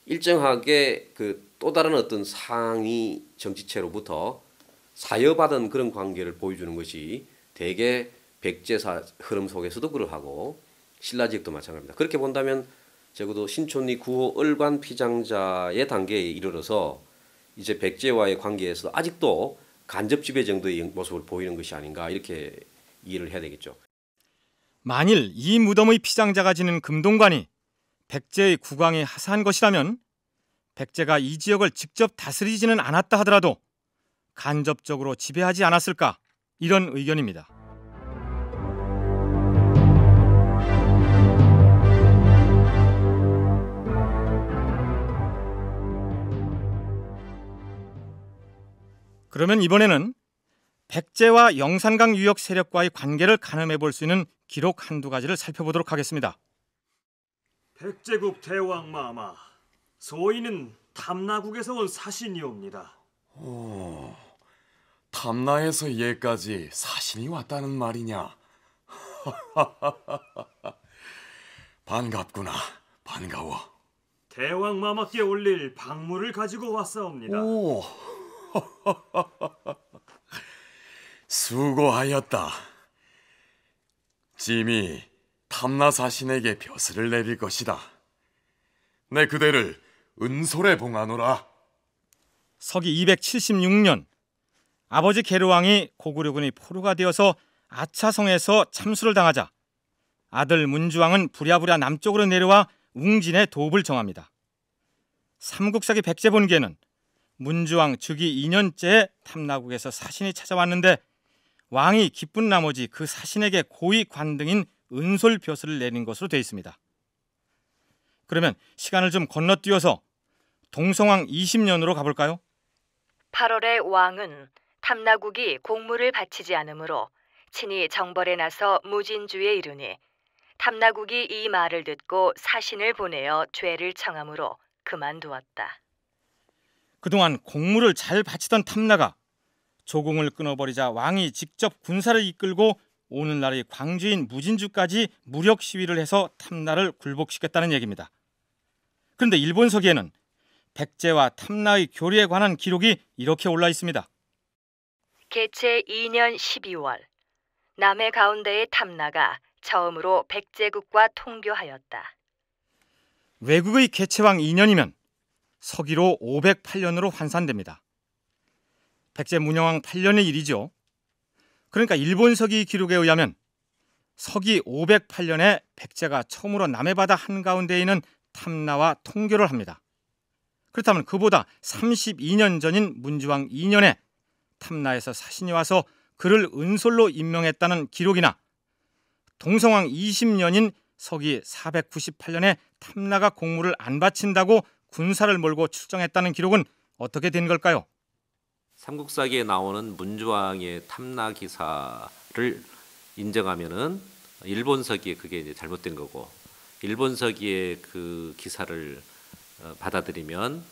일정하게 그 또 다른 어떤 상위 정치체로부터 사여받은 그런 관계를 보여주는 것이 대개 백제사 흐름 속에서도 그러하고 신라지역도 마찬가지입니다. 그렇게 본다면 적어도 신촌리 구호 을관 피장자의 단계에 이르러서 이제 백제와의 관계에서 아직도 간접 지배 정도의 모습을 보이는 것이 아닌가 이렇게 이해를 해야 되겠죠. 만일 이 무덤의 피장자가 지는 금동관이 백제의 국왕이 하사한 것이라면 백제가 이 지역을 직접 다스리지는 않았다 하더라도 간접적으로 지배하지 않았을까 이런 의견입니다. 그러면 이번에는 백제와 영산강 유역 세력과의 관계를 가늠해 볼 수 있는 기록 한두 가지를 살펴보도록 하겠습니다. 백제국 대왕 마마 소인은 탐나국에서온 사신이옵니다. 오, 어, 탐나에서 얘까지 사신이 왔다는 말이냐? [LAUGHS] 반갑구나, 반가워. 대왕 마마께 올릴 방물을 가지고 왔사옵니다. 오, [LAUGHS] 수고하였다. 짐이 탐나사신에게 벼슬을 내릴 것이다. 내 그대를 은솔에 봉하노라. 서기 276년 아버지 게르왕이 고구려군의 포로가 되어서 아차성에서 참수를 당하자 아들 문주왕은 부랴부랴 남쪽으로 내려와 웅진에 도읍을 정합니다. 삼국사기 백제본기에는 문주왕 즉위 2년째 탐나국에서 사신이 찾아왔는데 왕이 기쁜 나머지 그 사신에게 고위 관등인 은솔 벼슬을 내린 것으로 되어 있습니다. 그러면 시간을 좀 건너뛰어서 동성왕 20년으로 가볼까요? 8월의 왕은 탐나국이 공물을 바치지 않으므로 친히 정벌에 나서 무진주에 이르니 탐나국이 이 말을 듣고 사신을 보내어 죄를 청함으로 그만두었다. 그동안 공물을 잘 바치던 탐나가 조공을 끊어버리자 왕이 직접 군사를 이끌고 오늘날의 광주인 무진주까지 무력 시위를 해서 탐나를 굴복시켰다는 얘기입니다. 그런데 일본서기에는 백제와 탐나의 교류에 관한 기록이 이렇게 올라 있습니다. 개최 2년 12월 남해 가운데의 탐나가 처음으로 백제국과 통교하였다. 외국의 개체왕 2년이면 서기로 508년으로 환산됩니다. 백제 문영왕 8년의 일이죠. 그러니까 일본 서기 기록에 의하면 서기 508년에 백제가 처음으로 남해바다 한가운데 에 있는 탐나와 통교를 합니다. 그렇다면 그보다 32년 전인 문주왕 2년에 탐나에서 사신이 와서 그를 은솔로 임명했다는 기록이나 동성왕 20년인 서기 498년에 탐나가 공무를 안 바친다고 군사를 몰고 출정했다는 기록은 어떻게 된 걸까요? 삼국사기에 나오는 문주왕의 탐나 기사를 인정하면은 일본서기에 그게 이제 잘못된 거고 일본서기에 그 기사를 어, 받아들이면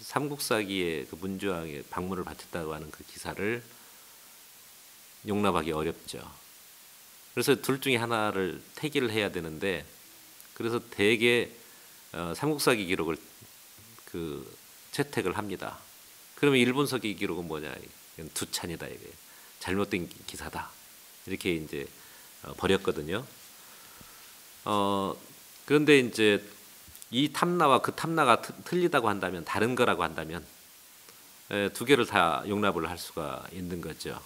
삼국사기에 그 문주왕의 방문을 받쳤다고 하는 그 기사를 용납하기 어렵죠. 그래서 둘 중에 하나를 태기를 해야 되는데 그래서 대개 어, 삼국사기 기록을 그 채택을 합니다. 그러면 일본석의 기록은 뭐냐? 이건 두 찬이다 이거 잘못된 기사다. 이렇게 이제 어, 버렸거든요. 어, 그런데 이제 이 탐나와 그 탐나가 틀리다고 한다면 다른 거라고 한다면 에, 예, 두 개를 다 용납을 할 수가 있는 거죠.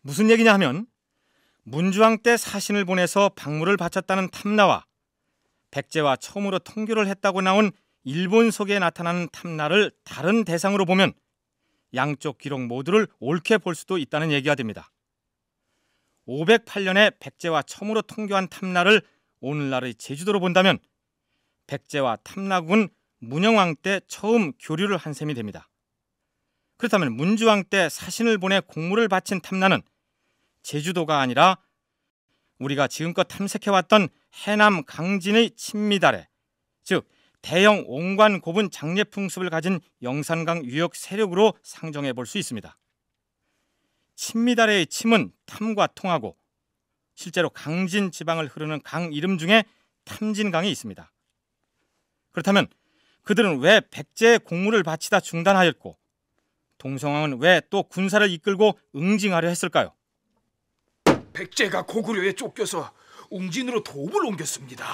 무슨 얘기냐 하면 문주왕 때 사신을 보내서 박물을 바쳤다는 탐나와 백제와 처음으로 통교를 했다고 나온 일본 속에 나타나는 탐나를 다른 대상으로 보면 양쪽 기록 모두를 옳게 볼 수도 있다는 얘기가 됩니다. 508년에 백제와 처음으로 통교한 탐나를 오늘날의 제주도로 본다면 백제와 탐나군 문영왕 때 처음 교류를 한 셈이 됩니다. 그렇다면 문주왕 때 사신을 보내 공물을 바친 탐나는 제주도가 아니라 우리가 지금껏 탐색해왔던 해남 강진의 침미달에즉 대형 옹관 고분 장례 풍습을 가진 영산강 유역 세력으로 상정해 볼 수 있습니다. 친미달의 침은 탐과 통하고 실제로 강진 지방을 흐르는 강 이름 중에 탐진강이 있습니다. 그렇다면 그들은 왜 백제의 공물을 바치다 중단하였고 동성왕은 왜 또 군사를 이끌고 응징하려 했을까요? 백제가 고구려에 쫓겨서 웅진으로 도읍을 옮겼습니다.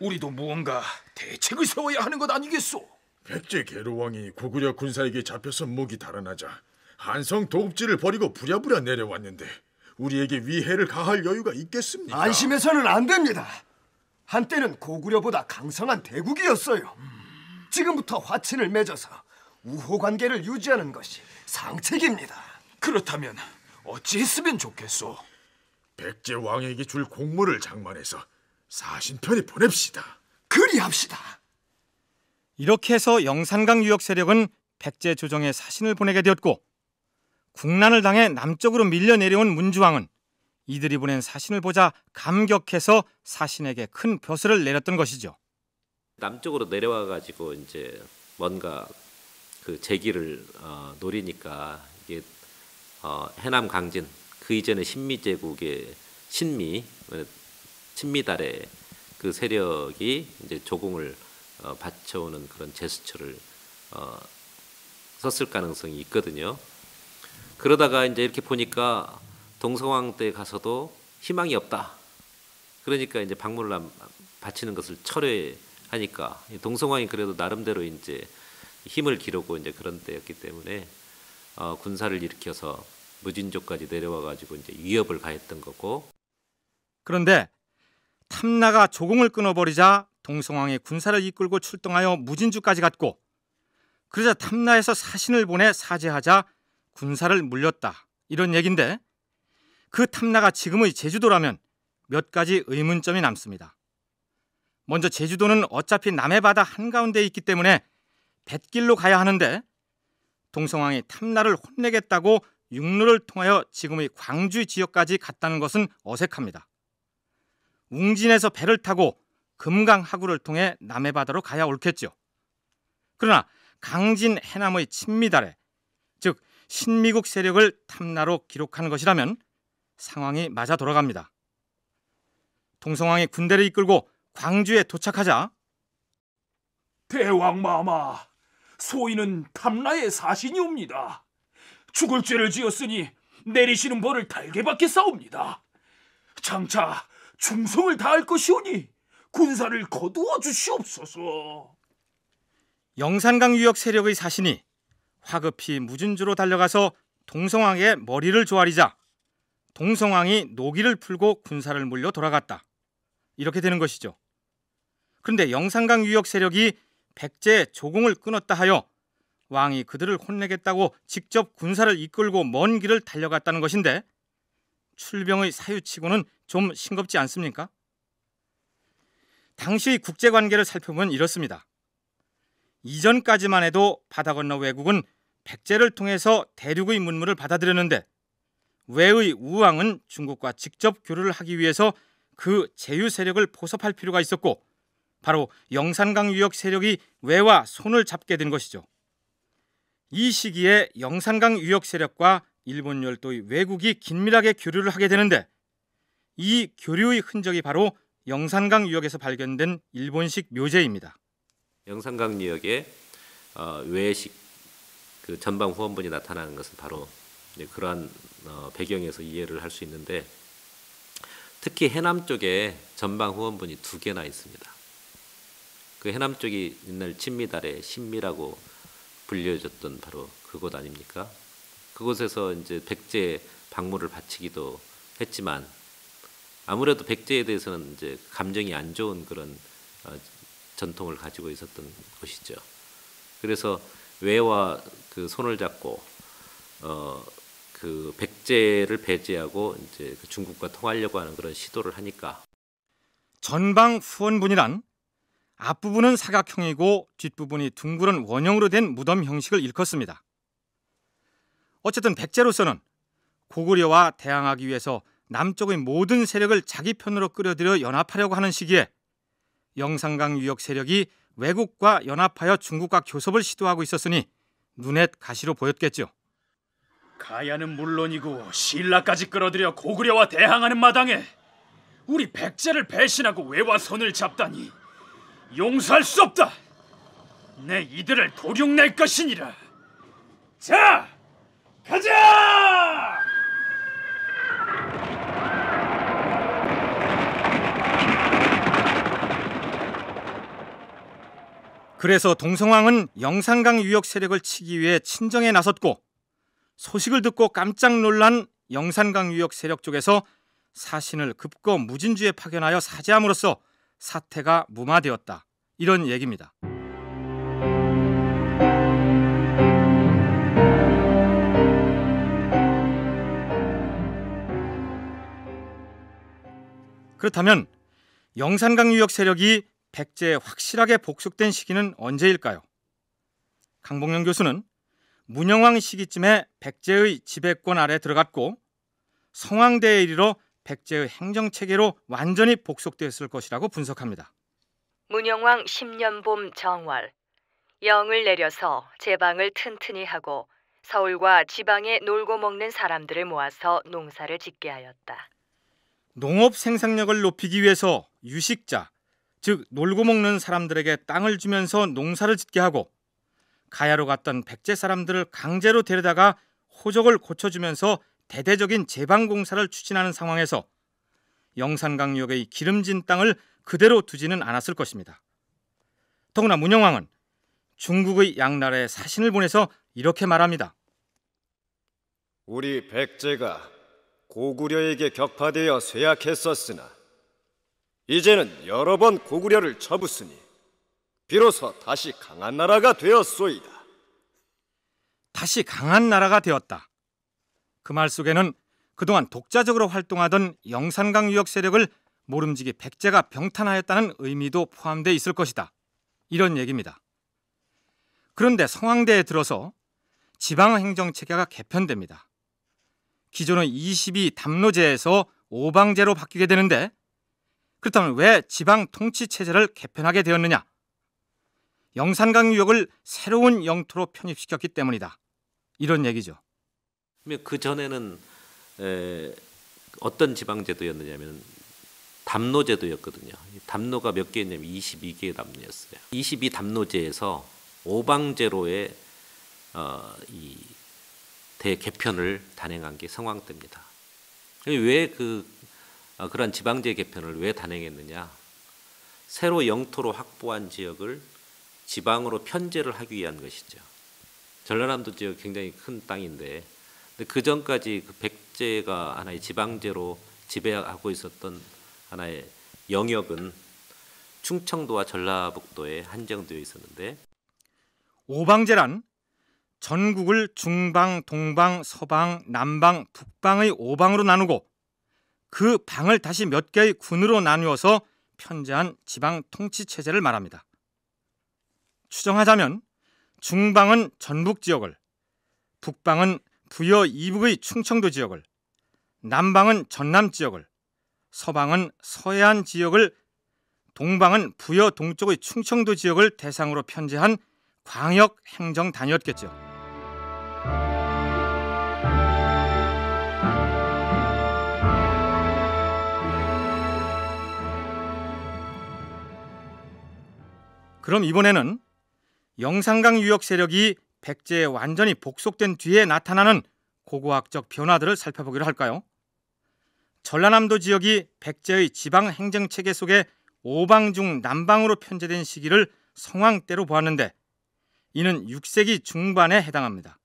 우리도 무언가 대책을 세워야 하는 것 아니겠소? 백제 개로왕이 고구려 군사에게 잡혀서 목이 달아나자 한성 도읍지를 버리고 부랴부랴 내려왔는데 우리에게 위해를 가할 여유가 있겠습니까? 안심해서는 안 됩니다. 한때는 고구려보다 강성한 대국이었어요. 지금부터 화친을 맺어서 우호 관계를 유지하는 것이 상책입니다. 그렇다면 어찌 했으면 좋겠소? 백제 왕에게 줄 공물을 장만해서 사신편이 보냅시다. 그리합시다. 이렇게 해서 영산강 유역 세력은 백제 조정에 사신을 보내게 되었고 국난을 당해 남쪽으로 밀려 내려온 문주왕은 이들이 보낸 사신을 보자 감격해서 사신에게 큰 벼슬을 내렸던 것이죠. 남쪽으로 내려와 가지고 이제 뭔가 그 제기를 어, 노리니까 이게 어, 해남 강진 그 이전에 신미 제국의 신미 친미달의 그 세력이 이제 조공을 어, 바쳐오는 그런 제스처를 어, 썼을 가능성이 있거든요. 그러다가 이제 이렇게 보니까 동서왕 때 가서도 희망이 없다. 그러니까 이제 박물란 바치는 것을 철회하니까 동서왕이 그래도 나름대로 이제 힘을 기르고 이제 그런 때였기 때문에 어, 군사를 일으켜서 무진조까지 내려와 가지고 이제 위협을 가했던 거고. 그런데 탐나가 조공을 끊어버리자 동성왕이 군사를 이끌고 출동하여 무진주까지 갔고 그러자 탐나에서 사신을 보내 사죄하자 군사를 물렸다 이런 얘긴데 그 탐나가 지금의 제주도라면 몇 가지 의문점이 남습니다. 먼저 제주도는 어차피 남해 바다 한가운데 에 있기 때문에 뱃길로 가야 하는데 동성왕이 탐나를 혼내겠다고 육로를 통하여 지금의 광주 지역까지 갔다는 것은 어색합니다. 웅진에서 배를 타고 금강 하구를 통해 남해 바다로 가야 옳겠죠 그러나 강진 해남의 친미달에 즉 신미국 세력을 탐나로 기록하는 것이라면 상황이 맞아 돌아갑니다. 동성왕이 군대를 이끌고 광주에 도착하자 대왕 마마, 소인은 탐라의 사신이옵니다. 죽을 죄를 지었으니 내리시는 벌을 달게 받게 싸웁니다. 장차 충성을 다할 것이오니 군사를 거두어 주시옵소서. 영산강 유역 세력의 사신이 화급히 무진주로 달려가서 동성왕의 머리를 조아리자 동성왕이 노기를 풀고 군사를 물려 돌아갔다. 이렇게 되는 것이죠. 그런데 영산강 유역 세력이 백제 조공을 끊었다 하여 왕이 그들을 혼내겠다고 직접 군사를 이끌고 먼 길을 달려갔다는 것인데 출병의 사유치고는 좀 싱겁지 않습니까? 당시의 국제 관계를 살펴보면 이렇습니다. 이전까지만 해도 바다 건너 외국은 백제를 통해서 대륙의 문물을 받아들였는데 외의 우왕은 중국과 직접 교류를 하기 위해서 그 제휴 세력을 포섭할 필요가 있었고 바로 영산강 유역 세력이 외와 손을 잡게 된 것이죠. 이 시기에 영산강 유역 세력과 일본 열도의 외국이 긴밀하게 교류를 하게 되는데 이 교류의 흔적이 바로 영산강 유역에서 발견된 일본식 묘제입니다. 영산강 유역에 어, 외식 그 전방 후원본이 나타나는 것은 바로 그러한 어, 배경에서 이해를 할 수 있는데 특히 해남 쪽에 전방 후원본이 두 개나 있습니다. 그 해남 쪽이 옛날 친미달의 신미라고 불려졌던 바로 그곳 아닙니까? 그곳에서 이제 백제 박물을 바치기도 했지만 아무래도 백제에 대해서는 이제 감정이 안 좋은 그런 어, 전통을 가지고 있었던 것이죠. 그래서 외와 그 손을 잡고 어 그 백제를 배제하고 이제 그 중국과 통하려고 하는 그런 시도를 하니까 전방 후원분이란 앞부분은 사각형이고 뒷부분이 둥그런 원형으로 된 무덤 형식을 일컫습니다. 어쨌든 백제로서는 고구려와 대항하기 위해서 남쪽의 모든 세력을 자기 편으로 끌어들여 연합하려고 하는 시기에 영산강 유역 세력이 외국과 연합하여 중국과 교섭을 시도하고 있었으니 눈에 가시로 보였겠죠. 가야는 물론이고 신라까지 끌어들여 고구려와 대항하는 마당에 우리 백제를 배신하고 외와 선을 잡다니 용서할 수 없다. 내 이들을 도륙낼 것이니라. 자! 가자! 그래서 동성왕은 영산강 유역 세력을 치기 위해 친정에 나섰고 소식을 듣고 깜짝 놀란 영산강 유역 세력 쪽에서 사신을 급거 무진주에 파견하여 사죄함으로써 사태가 무마되었다. 이런 얘기입니다. 그렇다면 영산강 유역 세력이 백제에 확실하게 복속된 시기는 언제일까요? 강봉영 교수는 문영왕 시기쯤에 백제의 지배권 아래 들어갔고 성황대에 이르러 백제의 행정 체계로 완전히 복속되었을 것이라고 분석합니다. 문영왕 10년 봄 정월 영을 내려서 제방을 튼튼히 하고 서울과 지방에 놀고 먹는 사람들을 모아서 농사를 짓게 하였다. 농업 생산력을 높이기 위해서 유식자, 즉 놀고 먹는 사람들에게 땅을 주면서 농사를 짓게 하고 가야로 갔던 백제 사람들을 강제로 데려다가 호적을 고쳐주면서 대대적인 제방공사를 추진하는 상황에서 영산강역의 기름진 땅을 그대로 두지는 않았을 것입니다. 더구나 문영왕은 중국의 양나라에 사신을 보내서 이렇게 말합니다. 우리 백제가 고구려에게 격파되어 쇠약했었으나 이제는 여러 번 고구려를 쳐부수니 비로소 다시 강한 나라가 되었소이다. 다시 강한 나라가 되었다. 그 말 속에는 그동안 독자적으로 활동하던 영산강 유역 세력을 모름지기 백제가 병탄하였다는 의미도 포함돼 있을 것이다. 이런 얘기입니다. 그런데 성황대에 들어서 지방행정체계가 개편됩니다. 기존의 22 담로제에서 오방제로 바뀌게 되는데 그렇다면 왜 지방 통치 체제를 개편하게 되었느냐? 영산강 유역을 새로운 영토로 편입시켰기 때문이다. 이런 얘기죠. 그 전에는 어떤 지방제도였느냐면 담노제도였거든요. 담노가 몇 개였냐면 22개의 담노였어요. 22 담노제에서 오방제로의 어, 이 대개편을 단행한 게 성황 때입니다. 왜그 어, 그런 지방제 개편을 왜 단행했느냐? 새로 영토로 확보한 지역을 지방으로 편제를 하기 위한 것이죠. 전라남도 지역 굉장히 큰 땅인데 그 전까지 그 백제가 하나의 지방제로 지배하고 있었던 하나의 영역은 충청도와 전라북도에 한정되어 있었는데 오방제란 전국을 중방, 동방, 서방, 남방, 북방의 오방으로 나누고 그 방을 다시 몇 개의 군으로 나누어서 편제한 지방 통치 체제를 말합니다. 추정하자면 중방은 전북 지역을, 북방은 부여 이북의 충청도 지역을, 남방은 전남 지역을, 서방은 서해안 지역을, 동방은 부여 동쪽의 충청도 지역을 대상으로 편제한 광역 행정 단위였겠죠. 그럼 이번에는 영산강 유역 세력이 백제에 완전히 복속된 뒤에 나타나는 고고학적 변화들을 살펴보기로 할까요? 전라남도 지역이 백제의 지방 행정 체계 속에 오방 중 남방으로 편제된 시기를 성황때로 보았는데 이는 6세기 중반에 해당합니다.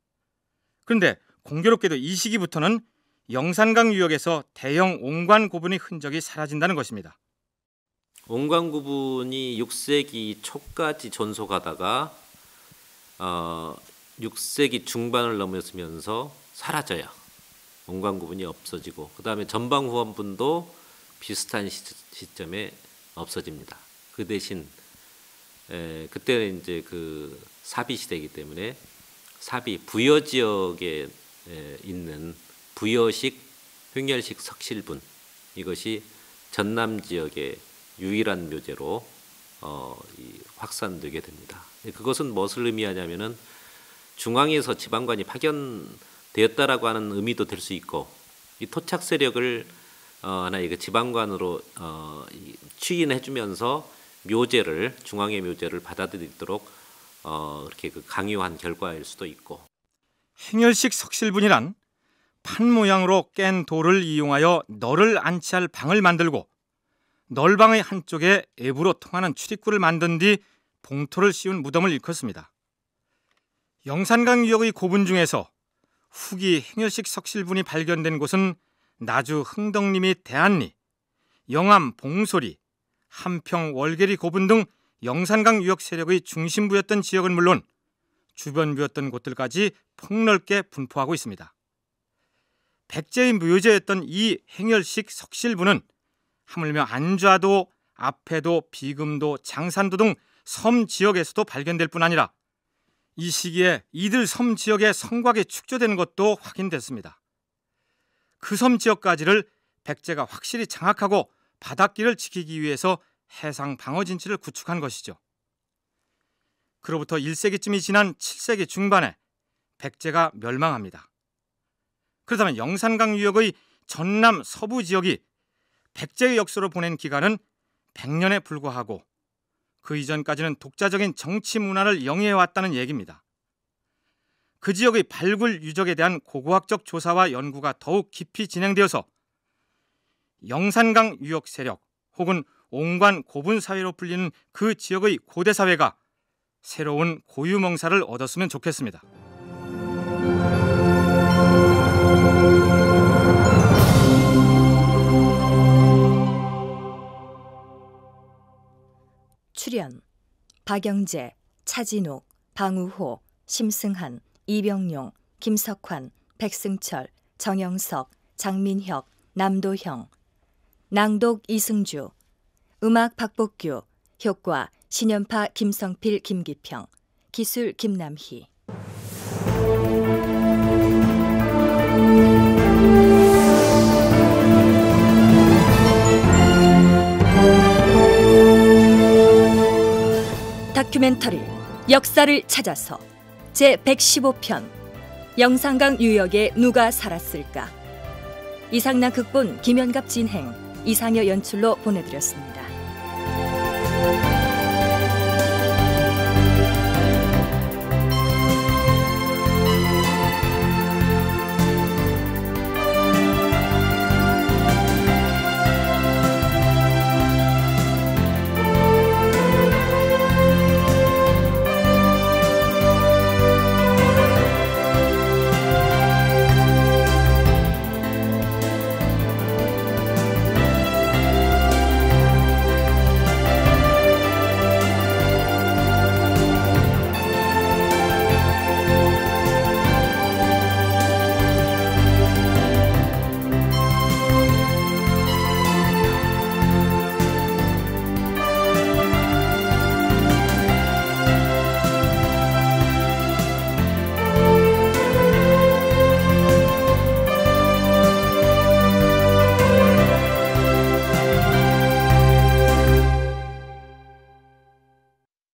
그런데 공교롭게도 이 시기부터는 영산강 유역에서 대형 온관 고분의 흔적이 사라진다는 것입니다. 온광구분이 6세기 초까지 존속하다가 어, 6세기 중반을 넘었으면서 사라져요. 온광구분이 없어지고 그 다음에 전방후원분도 비슷한 시점에 없어집니다. 그 대신 에, 그때는 이제 그 사비 시대이기 때문에 사비 부여 지역에 에, 있는 부여식 횡열식 석실분 이것이 전남 지역에 유일한 묘제로 어, 확산되게 됩니다. 그것은 무엇을 의미하냐면은 중앙에서 지방관이 파견되었다라고 하는 의미도 될 수 있고 이 토착 세력을 어, 하나의 그 지방관으로 어, 추인해주면서 묘제를 중앙의 묘제를 받아들이도록 이렇게 어, 그 강요한 결과일 수도 있고 행열식 석실분이란 판 모양으로 깬 돌을 이용하여 너를 안치할 방을 만들고 널방의 한쪽에 앱으로 통하는 출입구를 만든 뒤 봉토를 씌운 무덤을 일컫습니다. 영산강 유역의 고분 중에서 후기 행열식 석실분이 발견된 곳은 나주 흥덕님이 대안리, 영암 봉소리, 함평 월계리 고분 등 영산강 유역 세력의 중심부였던 지역은 물론 주변부였던 곳들까지 폭넓게 분포하고 있습니다. 백제의 효제였던이 행열식 석실부는 하물며 안좌도 앞에도 비금도 장산도 등 섬 지역에서도 발견될 뿐 아니라 이 시기에 이들 섬 지역의 성곽이 축조되는 것도 확인됐습니다. 그 섬 지역까지를 백제가 확실히 장악하고 바닷길을 지키기 위해서 해상 방어 진치를 구축한 것이죠. 그로부터 1세기쯤이 지난 7세기 중반에 백제가 멸망합니다. 그렇다면 영산강 유역의 전남 서부 지역이 백제의 역사로 보낸 기간은 100년에 불과하고 그 이전까지는 독자적인 정치 문화를 영위해왔다는 얘기입니다. 그 지역의 발굴 유적에 대한 고고학적 조사와 연구가 더욱 깊이 진행되어서 영산강 유역 세력 혹은 온관 고분 사회로 불리는 그 지역의 고대 사회가 새로운 고유멍사를 얻었으면 좋겠습니다. 출연 박영재, 차진욱, 방우호, 심승한, 이병용, 김석환, 백승철, 정영석, 장민혁, 남도형 낭독 이승주 음악 박복규 효과 신연파 김성필 김기평 기술 김남희 다큐멘터리 역사를 찾아서 제 115편 영상강 유역에 누가 살았을까 이상나 극본 김연갑 진행 이상여 연출로 보내드렸습니다.